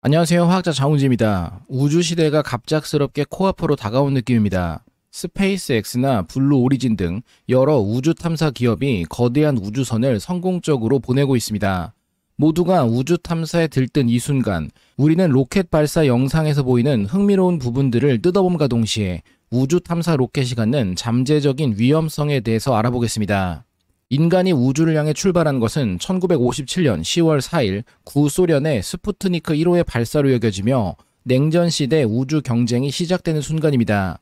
안녕하세요. 화학자 장훈지입니다. 우주시대가 갑작스럽게 코앞으로 다가온 느낌입니다. 스페이스X나 블루 오리진 등 여러 우주 탐사 기업이 거대한 우주선을 성공적으로 보내고 있습니다. 모두가 우주 탐사에 들뜬 이 순간 우리는 로켓 발사 영상에서 보이는 흥미로운 부분들을 뜯어봄과 동시에 우주 탐사 로켓이 갖는 잠재적인 위험성에 대해서 알아보겠습니다. 인간이 우주를 향해 출발한 것은 1957년 10월 4일 구소련의 스푸트니크 1호의 발사로 여겨지며 냉전 시대 우주 경쟁이 시작되는 순간입니다.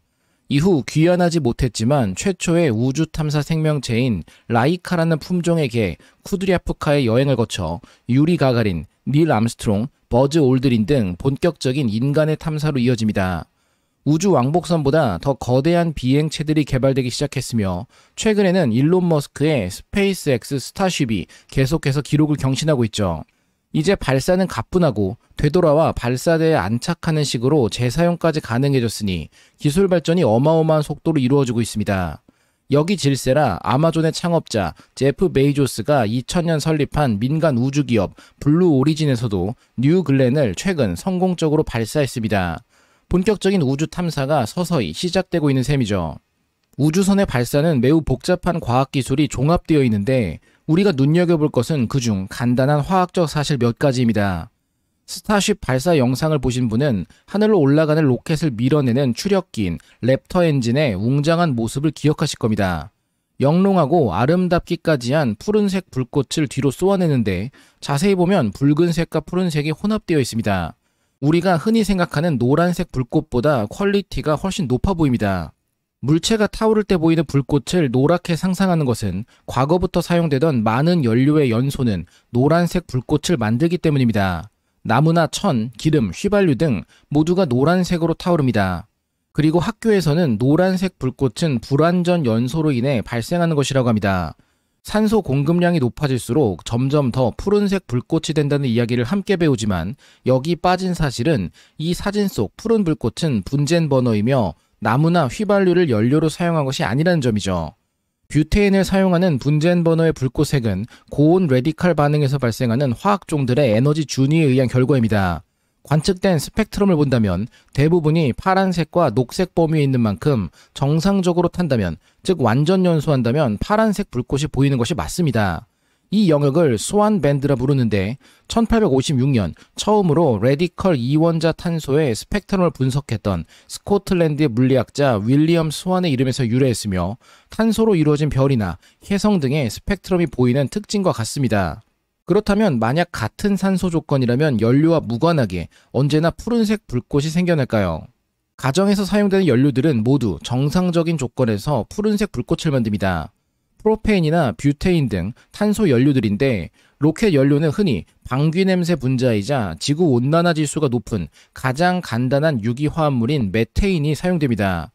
이후 귀환하지 못했지만 최초의 우주 탐사 생명체인 라이카라는 품종에게 쿠드리아프카의 여행을 거쳐 유리 가가린, 닐 암스트롱, 버즈 올드린 등 본격적인 인간의 탐사로 이어집니다. 우주 왕복선보다 더 거대한 비행체들이 개발되기 시작했으며 최근에는 일론 머스크의 스페이스X 스타쉽이 계속해서 기록을 경신하고 있죠. 이제 발사는 가뿐하고 되돌아와 발사대에 안착하는 식으로 재사용까지 가능해졌으니 기술 발전이 어마어마한 속도로 이루어지고 있습니다. 여기 질세라 아마존의 창업자 제프 베이조스가 2000년 설립한 민간 우주기업 블루 오리진에서도 뉴 글렌을 최근 성공적으로 발사했습니다. 본격적인 우주 탐사가 서서히 시작되고 있는 셈이죠. 우주선의 발사는 매우 복잡한 과학기술이 종합되어 있는데 우리가 눈여겨볼 것은 그 중 간단한 화학적 사실 몇 가지입니다. 스타쉽 발사 영상을 보신 분은 하늘로 올라가는 로켓을 밀어내는 추력기인 랩터 엔진의 웅장한 모습을 기억하실 겁니다. 영롱하고 아름답기까지한 푸른색 불꽃을 뒤로 쏘아내는데 자세히 보면 붉은색과 푸른색이 혼합되어 있습니다. 우리가 흔히 생각하는 노란색 불꽃보다 퀄리티가 훨씬 높아 보입니다. 물체가 타오를 때 보이는 불꽃을 노랗게 상상하는 것은 과거부터 사용되던 많은 연료의 연소는 노란색 불꽃을 만들기 때문입니다. 나무나 천, 기름, 휘발유 등 모두가 노란색으로 타오릅니다. 그리고 학교에서는 노란색 불꽃은 불완전 연소로 인해 발생하는 것이라고 합니다. 산소 공급량이 높아질수록 점점 더 푸른색 불꽃이 된다는 이야기를 함께 배우지만 여기 빠진 사실은 이 사진 속 푸른 불꽃은 분젠 버너이며 나무나 휘발유를 연료로 사용한 것이 아니라는 점이죠. 뷰테인을 사용하는 분젠 버너의 불꽃색은 고온 레디칼 반응에서 발생하는 화학종들의 에너지 준위에 의한 결과입니다. 관측된 스펙트럼을 본다면 대부분이 파란색과 녹색 범위에 있는 만큼 정상적으로 탄다면 즉 완전 연소한다면 파란색 불꽃이 보이는 것이 맞습니다. 이 영역을 소환 밴드라 부르는데 1856년 처음으로 레디컬 이원자 탄소의 스펙트럼을 분석했던 스코틀랜드의 물리학자 윌리엄 소환의 이름에서 유래했으며 탄소로 이루어진 별이나 혜성 등의 스펙트럼이 보이는 특징과 같습니다. 그렇다면 만약 같은 산소 조건이라면 연료와 무관하게 언제나 푸른색 불꽃이 생겨날까요? 가정에서 사용되는 연료들은 모두 정상적인 조건에서 푸른색 불꽃을 만듭니다. 프로페인이나 뷰테인 등 탄소 연료들인데 로켓 연료는 흔히 방귀 냄새 분자이자 지구 온난화 지수가 높은 가장 간단한 유기화합물인 메테인이 사용됩니다.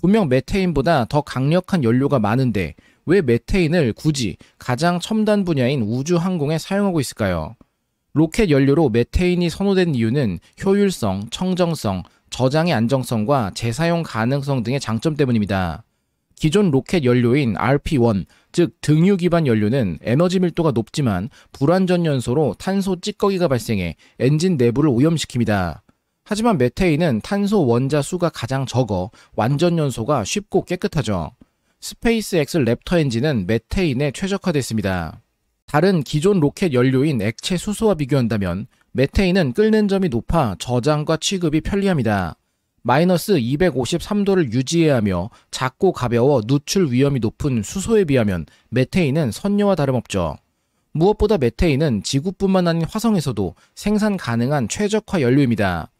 분명 메테인보다 더 강력한 연료가 많은데 왜 메테인을 굳이 가장 첨단 분야인 우주 항공에 사용하고 있을까요? 로켓 연료로 메테인이 선호된 이유는 효율성, 청정성, 저장의 안정성과 재사용 가능성 등의 장점 때문입니다. 기존 로켓 연료인 RP-1, 즉 등유 기반 연료는 에너지 밀도가 높지만 불완전 연소로 탄소 찌꺼기가 발생해 엔진 내부를 오염시킵니다. 하지만 메테인은 탄소 원자 수가 가장 적어 완전 연소가 쉽고 깨끗하죠. 스페이스X 랩터 엔진은 메테인에 최적화됐습니다. 다른 기존 로켓 연료인 액체 수소와 비교한다면 메테인은 끓는 점이 높아 저장과 취급이 편리합니다. 마이너스 253도를 유지해야 하며 작고 가벼워 누출 위험이 높은 수소에 비하면 메테인은 선녀와 다름없죠. 무엇보다 메테인은 지구뿐만 아닌 화성에서도 생산 가능한 최적화 연료입니다.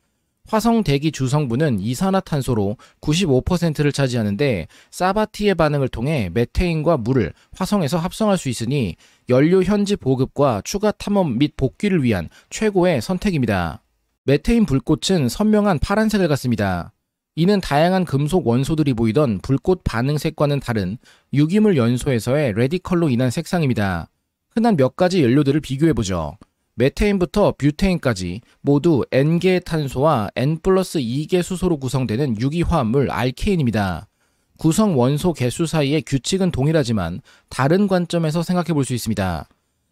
화성 대기 주 성분은 이산화탄소로 95%를 차지하는데 사바티의 반응을 통해 메테인과 물을 화성에서 합성할 수 있으니 연료 현지 보급과 추가 탐험 및 복귀를 위한 최고의 선택입니다. 메테인 불꽃은 선명한 파란색을 갖습니다. 이는 다양한 금속 원소들이 보이던 불꽃 반응색과는 다른 유기물 연소에서의 레디컬로 인한 색상입니다. 흔한 몇 가지 연료들을 비교해보죠. 메테인부터 뷰테인까지 모두 N개의 탄소와 N 플러스 2개 수소로 구성되는 유기화합물 알케인입니다. 구성 원소 개수 사이의 규칙은 동일하지만 다른 관점에서 생각해 볼 수 있습니다.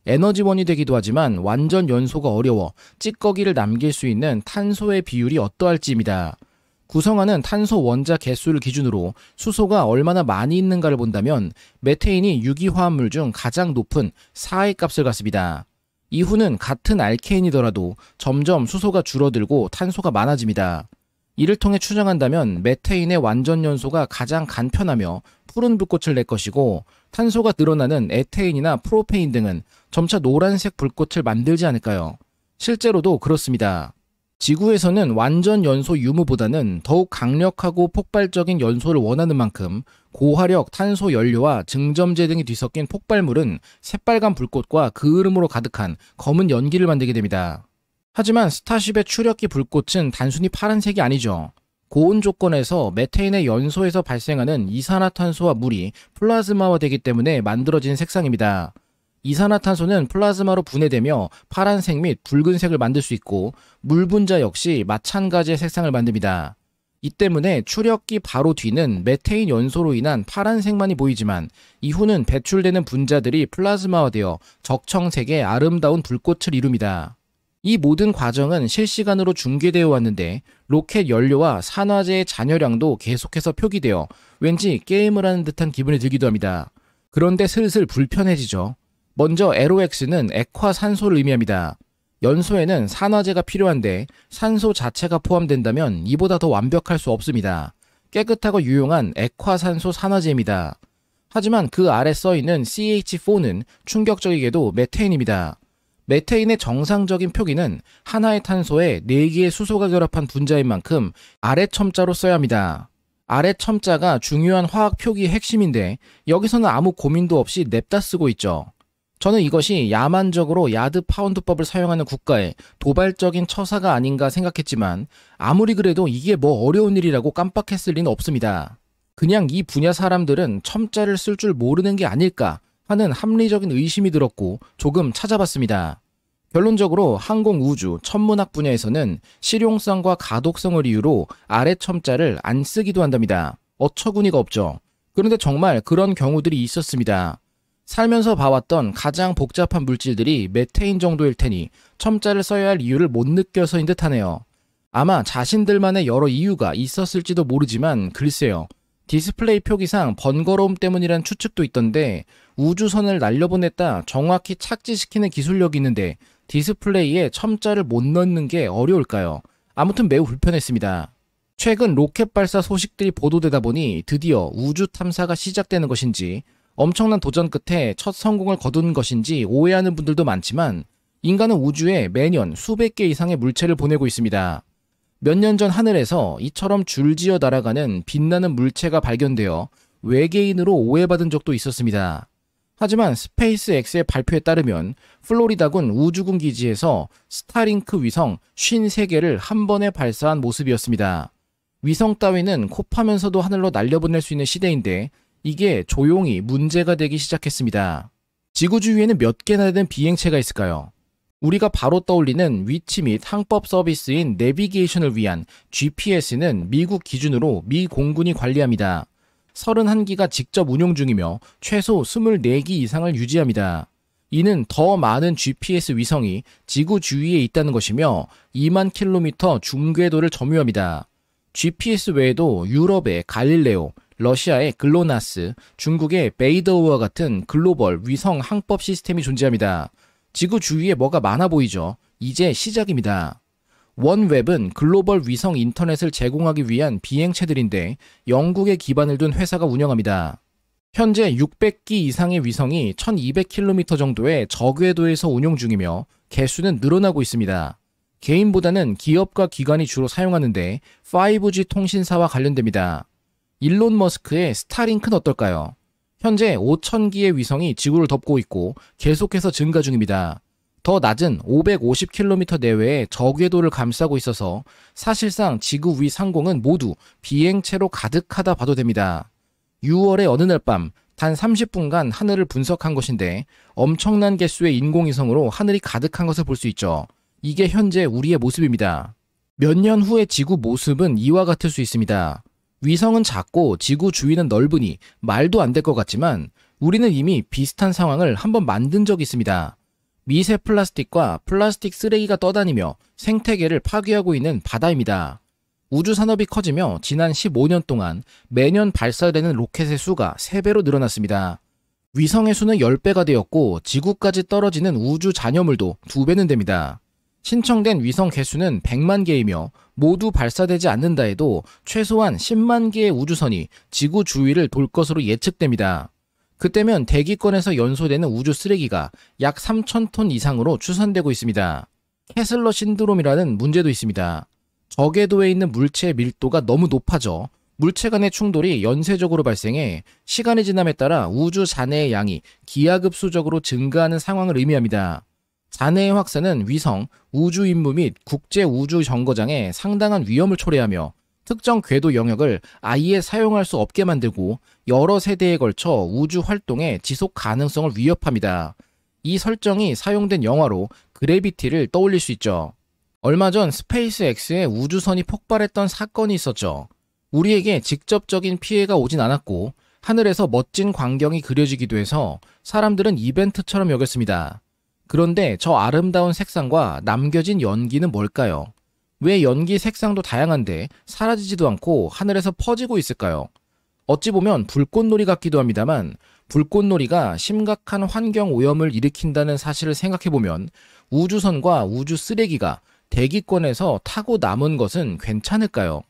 에너지원이 되기도 하지만 완전 연소가 어려워 찌꺼기를 남길 수 있는 탄소의 비율이 어떠할지입니다. 구성하는 탄소 원자 개수를 기준으로 수소가 얼마나 많이 있는가를 본다면 메테인이 유기화합물 중 가장 높은 4의 값을 갖습니다. 이후는 같은 알케인이더라도 점점 수소가 줄어들고 탄소가 많아집니다. 이를 통해 추정한다면 메테인의 완전 연소가 가장 간편하며 푸른 불꽃을 낼 것이고 탄소가 늘어나는 에테인이나 프로페인 등은 점차 노란색 불꽃을 만들지 않을까요? 실제로도 그렇습니다. 지구에서는 완전 연소 유무보다는 더욱 강력하고 폭발적인 연소를 원하는 만큼 고화력 탄소 연료와 증점제 등이 뒤섞인 폭발물은 새빨간 불꽃과 그을음으로 가득한 검은 연기를 만들게 됩니다. 하지만 스타쉽의 추력기 불꽃은 단순히 파란색이 아니죠. 고온 조건에서 메테인의 연소에서 발생하는 이산화탄소와 물이 플라즈마화되기 때문에 만들어진 색상입니다. 이산화탄소는 플라즈마로 분해되며 파란색 및 붉은색을 만들 수 있고 물 분자 역시 마찬가지의 색상을 만듭니다. 이 때문에 추력기 바로 뒤는 메테인 연소로 인한 파란색만이 보이지만 이후는 배출되는 분자들이 플라즈마화되어 적청색의 아름다운 불꽃을 이룹니다. 이 모든 과정은 실시간으로 중계되어 왔는데 로켓 연료와 산화제의 잔여량도 계속해서 표기되어 왠지 게임을 하는 듯한 기분이 들기도 합니다. 그런데 슬슬 불편해지죠. 먼저 LOX는 액화산소를 의미합니다. 연소에는 산화제가 필요한데 산소 자체가 포함된다면 이보다 더 완벽할 수 없습니다. 깨끗하고 유용한 액화산소 산화제입니다. 하지만 그 아래 써있는 CH4는 충격적이게도 메테인입니다. 메테인의 정상적인 표기는 하나의 탄소에 4개의 수소가 결합한 분자인 만큼 아래 첨자로 써야 합니다. 아래 첨자가 중요한 화학 표기의 핵심인데 여기서는 아무 고민도 없이 냅다 쓰고 있죠. 저는 이것이 야만적으로 야드 파운드법을 사용하는 국가의 도발적인 처사가 아닌가 생각했지만 아무리 그래도 이게 뭐 어려운 일이라고 깜빡했을 리는 없습니다. 그냥 이 분야 사람들은 첨자를 쓸 줄 모르는 게 아닐까 하는 합리적인 의심이 들었고 조금 찾아봤습니다. 결론적으로 항공 우주, 천문학 분야에서는 실용성과 가독성을 이유로 아래 첨자를 안 쓰기도 한답니다. 어처구니가 없죠. 그런데 정말 그런 경우들이 있었습니다. 살면서 봐왔던 가장 복잡한 물질들이 메테인 정도일 테니 첨자를 써야 할 이유를 못 느껴서인 듯하네요. 아마 자신들만의 여러 이유가 있었을지도 모르지만 글쎄요. 디스플레이 표기상 번거로움 때문이란 추측도 있던데 우주선을 날려보냈다 정확히 착지시키는 기술력이 있는데 디스플레이에 첨자를 못 넣는 게 어려울까요? 아무튼 매우 불편했습니다. 최근 로켓 발사 소식들이 보도되다 보니 드디어 우주 탐사가 시작되는 것인지 엄청난 도전 끝에 첫 성공을 거둔 것인지 오해하는 분들도 많지만 인간은 우주에 매년 수백 개 이상의 물체를 보내고 있습니다. 몇 년 전 하늘에서 이처럼 줄지어 날아가는 빛나는 물체가 발견되어 외계인으로 오해받은 적도 있었습니다. 하지만 스페이스X의 발표에 따르면 플로리다군 우주군 기지에서 스타링크 위성 53개를 한 번에 발사한 모습이었습니다. 위성 따위는 코 파면서도 하늘로 날려보낼 수 있는 시대인데 이게 조용히 문제가 되기 시작했습니다. 지구 주위에는 몇 개나 되는 비행체가 있을까요? 우리가 바로 떠올리는 위치 및 항법 서비스인 내비게이션을 위한 GPS는 미국 기준으로 미 공군이 관리합니다. 31기가 직접 운용 중이며 최소 24기 이상을 유지합니다. 이는 더 많은 GPS 위성이 지구 주위에 있다는 것이며 2만 킬로미터 중궤도를 점유합니다. GPS 외에도 유럽의 갈릴레오, 러시아의 글로나스, 중국의 베이더우와 같은 글로벌 위성 항법 시스템이 존재합니다. 지구 주위에 뭐가 많아 보이죠? 이제 시작입니다. 원웹은 글로벌 위성 인터넷을 제공하기 위한 비행체들인데 영국에 기반을 둔 회사가 운영합니다. 현재 600기 이상의 위성이 1200km 정도의 저궤도에서 운용 중이며 개수는 늘어나고 있습니다. 개인보다는 기업과 기관이 주로 사용하는데 5G 통신사와 관련됩니다. 일론 머스크의 스타링크는 어떨까요? 현재 5,000기의 위성이 지구를 덮고 있고 계속해서 증가 중입니다. 더 낮은 550km 내외의 저궤도를 감싸고 있어서 사실상 지구 위 상공은 모두 비행체로 가득하다 봐도 됩니다. 6월의 어느 날 밤 단 30분간 하늘을 분석한 것인데 엄청난 개수의 인공위성으로 하늘이 가득한 것을 볼 수 있죠. 이게 현재 우리의 모습입니다. 몇 년 후의 지구 모습은 이와 같을 수 있습니다. 위성은 작고 지구 주위는 넓으니 말도 안 될 것 같지만 우리는 이미 비슷한 상황을 한번 만든 적이 있습니다. 미세 플라스틱과 플라스틱 쓰레기가 떠다니며 생태계를 파괴하고 있는 바다입니다. 우주 산업이 커지며 지난 15년 동안 매년 발사되는 로켓의 수가 3배로 늘어났습니다. 위성의 수는 10배가 되었고 지구까지 떨어지는 우주 잔여물도 2배는 됩니다. 신청된 위성 개수는 100만 개이며 모두 발사되지 않는다 해도 최소한 10만 개의 우주선이 지구 주위를 돌 것으로 예측됩니다. 그때면 대기권에서 연소되는 우주 쓰레기가 약 3,000톤 이상으로 추산되고 있습니다. 캐슬러 신드롬이라는 문제도 있습니다. 저궤도에 있는 물체의 밀도가 너무 높아져 물체 간의 충돌이 연쇄적으로 발생해 시간이 지남에 따라 우주 잔해의 양이 기하급수적으로 증가하는 상황을 의미합니다. 잔해의 확산은 위성, 우주임무 및 국제우주정거장에 상당한 위험을 초래하며 특정 궤도 영역을 아예 사용할 수 없게 만들고 여러 세대에 걸쳐 우주 활동의 지속 가능성을 위협합니다. 이 설정이 사용된 영화로 그래비티를 떠올릴 수 있죠. 얼마 전 스페이스X의 우주선이 폭발했던 사건이 있었죠. 우리에게 직접적인 피해가 오진 않았고 하늘에서 멋진 광경이 그려지기도 해서 사람들은 이벤트처럼 여겼습니다. 그런데 저 아름다운 색상과 남겨진 연기는 뭘까요? 왜 연기 색상도 다양한데 사라지지도 않고 하늘에서 퍼지고 있을까요? 어찌 보면 불꽃놀이 같기도 합니다만 불꽃놀이가 심각한 환경 오염을 일으킨다는 사실을 생각해보면 우주선과 우주 쓰레기가 대기권에서 타고 남은 것은 괜찮을까요?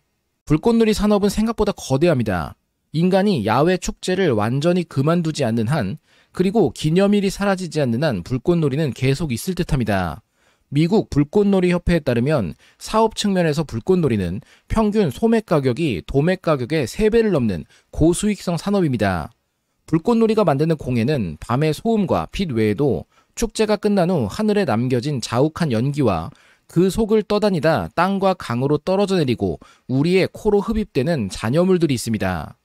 불꽃놀이 산업은 생각보다 거대합니다. 인간이 야외 축제를 완전히 그만두지 않는 한 그리고 기념일이 사라지지 않는 한 불꽃놀이는 계속 있을 듯합니다. 미국 불꽃놀이 협회에 따르면 사업 측면에서 불꽃놀이는 평균 소매 가격이 도매 가격의 3배를 넘는 고수익성 산업입니다. 불꽃놀이가 만드는 공예는 밤의 소음과 빛 외에도 축제가 끝난 후 하늘에 남겨진 자욱한 연기와 그 속을 떠다니다 땅과 강으로 떨어져 내리고 우리의 코로 흡입되는 잔여물들이 있습니다.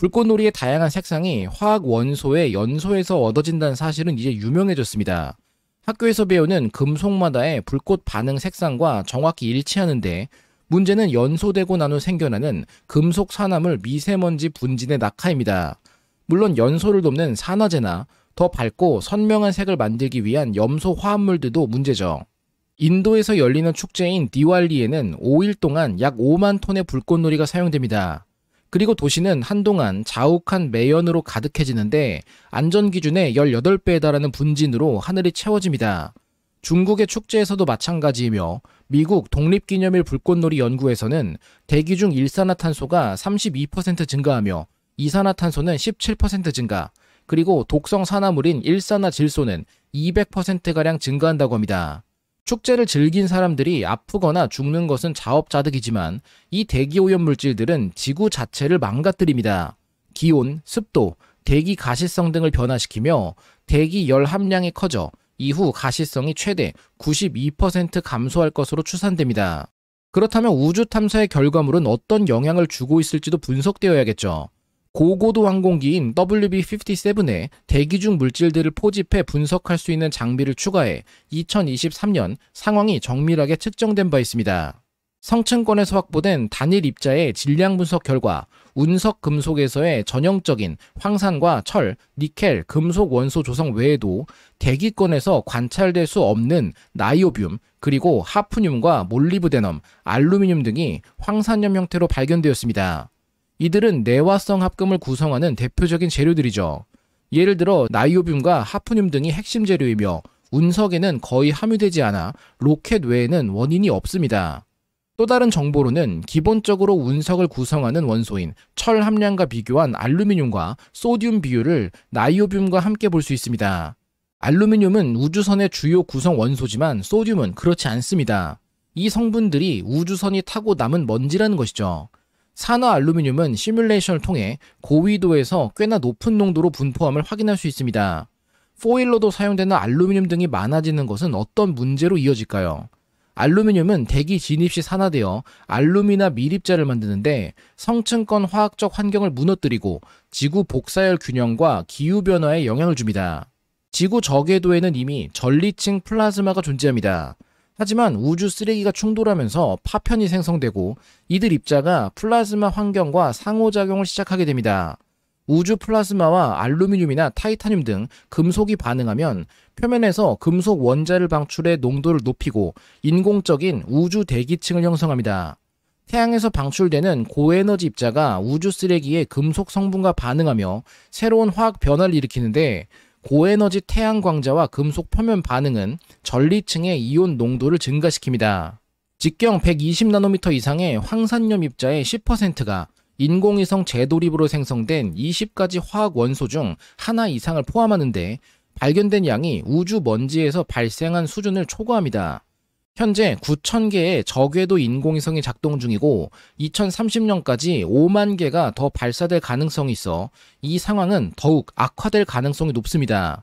불꽃놀이의 다양한 색상이 화학 원소의 연소에서 얻어진다는 사실은 이제 유명해졌습니다. 학교에서 배우는 금속마다의 불꽃 반응 색상과 정확히 일치하는데 문제는 연소되고 난 후 생겨나는 금속 산화물 미세먼지 분진의 낙하입니다. 물론 연소를 돕는 산화제나 더 밝고 선명한 색을 만들기 위한 염소 화합물들도 문제죠. 인도에서 열리는 축제인 디왈리에는 5일 동안 약 5만 톤의 불꽃놀이가 사용됩니다. 그리고 도시는 한동안 자욱한 매연으로 가득해지는데 안전 기준의 18배에 달하는 분진으로 하늘이 채워집니다. 중국의 축제에서도 마찬가지이며 미국 독립기념일 불꽃놀이 연구에서는 대기 중 일산화탄소가 32% 증가하며 이산화탄소는 17% 증가, 그리고 독성 산화물인 일산화질소는 200%가량 증가한다고 합니다. 축제를 즐긴 사람들이 아프거나 죽는 것은 자업자득이지만 이 대기오염 물질들은 지구 자체를 망가뜨립니다. 기온, 습도, 대기 가시성 등을 변화시키며 대기 열 함량이 커져 이후 가시성이 최대 92% 감소할 것으로 추산됩니다. 그렇다면 우주 탐사의 결과물은 어떤 영향을 주고 있을지도 분석되어야겠죠. 고고도 항공기인 WB-57에 대기 중 물질들을 포집해 분석할 수 있는 장비를 추가해 2023년 상황이 정밀하게 측정된 바 있습니다. 성층권에서 확보된 단일 입자의 질량 분석 결과 운석 금속에서의 전형적인 황산과 철, 니켈, 금속 원소 조성 외에도 대기권에서 관찰될 수 없는 나이오뷴, 그리고 하프늄과 몰리브데넘, 알루미늄 등이 황산염 형태로 발견되었습니다. 이들은 내화성 합금을 구성하는 대표적인 재료들이죠. 예를 들어 나이오빔과 하프늄 등이 핵심 재료이며 운석에는 거의 함유되지 않아 로켓 외에는 원인이 없습니다. 또 다른 정보로는 기본적으로 운석을 구성하는 원소인 철 함량과 비교한 알루미늄과 소듐 비율을 나이오빔과 함께 볼 수 있습니다. 알루미늄은 우주선의 주요 구성 원소지만 소듐은 그렇지 않습니다. 이 성분들이 우주선이 타고 남은 먼지라는 것이죠. 산화 알루미늄은 시뮬레이션을 통해 고위도에서 꽤나 높은 농도로 분포함을 확인할 수 있습니다. 포일로도 사용되는 알루미늄 등이 많아지는 것은 어떤 문제로 이어질까요? 알루미늄은 대기 진입 시 산화되어 알루미나 미립자를 만드는데 성층권 화학적 환경을 무너뜨리고 지구 복사열 균형과 기후 변화에 영향을 줍니다. 지구 저궤도에는 이미 전리층 플라즈마가 존재합니다. 하지만 우주 쓰레기가 충돌하면서 파편이 생성되고 이들 입자가 플라즈마 환경과 상호작용을 시작하게 됩니다. 우주 플라즈마와 알루미늄이나 타이타늄 등 금속이 반응하면 표면에서 금속 원자를 방출해 농도를 높이고 인공적인 우주 대기층을 형성합니다. 태양에서 방출되는 고에너지 입자가 우주 쓰레기의 금속 성분과 반응하며 새로운 화학 변화를 일으키는데 고에너지 태양광자와 금속 표면 반응은 전리층의 이온 농도를 증가시킵니다. 직경 120나노미터 이상의 황산염 입자의 10%가 인공위성 재돌입으로 생성된 20가지 화학 원소 중 하나 이상을 포함하는데 발견된 양이 우주 먼지에서 발생한 수준을 초과합니다. 현재 9천개의 저궤도 인공위성이 작동 중이고 2030년까지 5만 개가 더 발사될 가능성이 있어 이 상황은 더욱 악화될 가능성이 높습니다.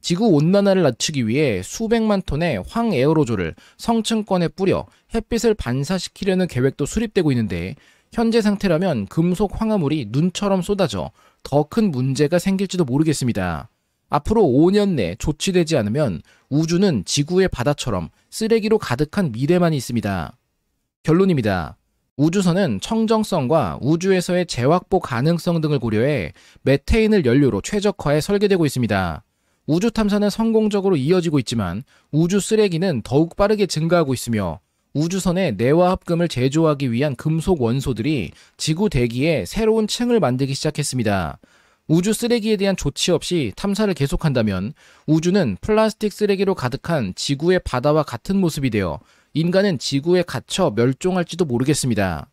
지구 온난화를 낮추기 위해 수백만 톤의 황 에어로졸을 성층권에 뿌려 햇빛을 반사시키려는 계획도 수립되고 있는데 현재 상태라면 금속 황화물이 눈처럼 쏟아져 더 큰 문제가 생길지도 모르겠습니다. 앞으로 5년 내 조치되지 않으면 우주는 지구의 바다처럼 쓰레기로 가득한 미래만 있습니다. 결론입니다. 우주선은 청정성과 우주에서의 재확보 가능성 등을 고려해 메테인을 연료로 최적화해 설계되고 있습니다. 우주 탐사는 성공적으로 이어지고 있지만 우주 쓰레기는 더욱 빠르게 증가하고 있으며 우주선의 내화합금을 제조하기 위한 금속 원소들이 지구 대기에 새로운 층을 만들기 시작했습니다. 우주 쓰레기에 대한 조치 없이 탐사를 계속한다면 우주는 플라스틱 쓰레기로 가득한 지구의 바다와 같은 모습이 되어 인간은 지구에 갇혀 멸종할지도 모르겠습니다.